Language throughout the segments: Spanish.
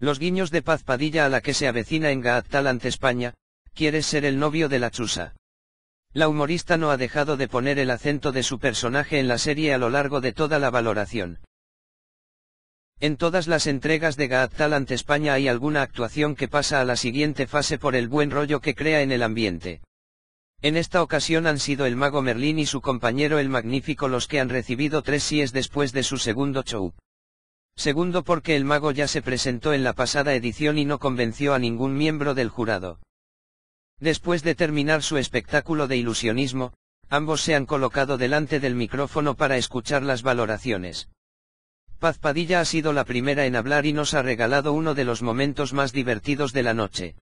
Los guiños de Paz Padilla a la que se avecina en tal ante España, quieres ser el novio de la chusa. La humorista no ha dejado de poner el acento de su personaje en la serie a lo largo de toda la valoración. En todas las entregas de tal ante España hay alguna actuación que pasa a la siguiente fase por el buen rollo que crea en el ambiente. En esta ocasión han sido el mago Merlín y su compañero el magnífico los que han recibido tres síes después de su segundo show. Segundo porque el mago ya se presentó en la pasada edición y no convenció a ningún miembro del jurado. Después de terminar su espectáculo de ilusionismo, ambos se han colocado delante del micrófono para escuchar las valoraciones. Paz Padilla ha sido la primera en hablar y nos ha regalado uno de los momentos más divertidos de la noche.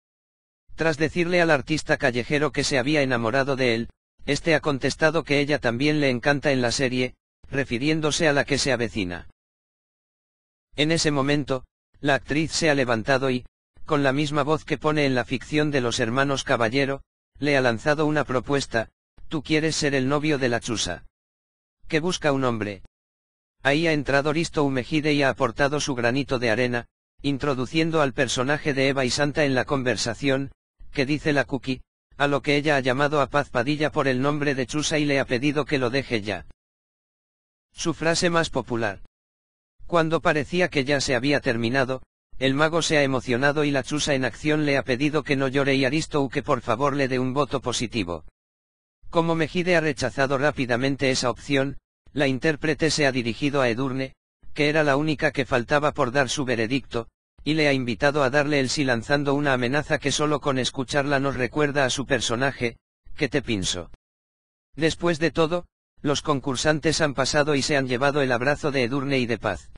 Tras decirle al artista callejero que se había enamorado de él, este ha contestado que ella también le encanta en la serie, refiriéndose a la que se avecina. En ese momento, la actriz se ha levantado y, con la misma voz que pone en la ficción de los hermanos Caballero, le ha lanzado una propuesta, tú quieres ser el novio de la chusa. Que busca un hombre. Ahí ha entrado Risto Umejide y ha aportado su granito de arena, introduciendo al personaje de Eva y Santa en la conversación, que dice la cookie, a lo que ella ha llamado a Paz Padilla por el nombre de Chusa y le ha pedido que lo deje ya. Su frase más popular. Cuando parecía que ya se había terminado, el mago se ha emocionado y la chusa en acción le ha pedido que no llore y Aristou que por favor le dé un voto positivo. Como Mejide ha rechazado rápidamente esa opción, la intérprete se ha dirigido a Edurne, que era la única que faltaba por dar su veredicto, y le ha invitado a darle el sí lanzando una amenaza que solo con escucharla nos recuerda a su personaje, que te pinso. Después de todo, los concursantes han pasado y se han llevado el abrazo de Edurne y de paz.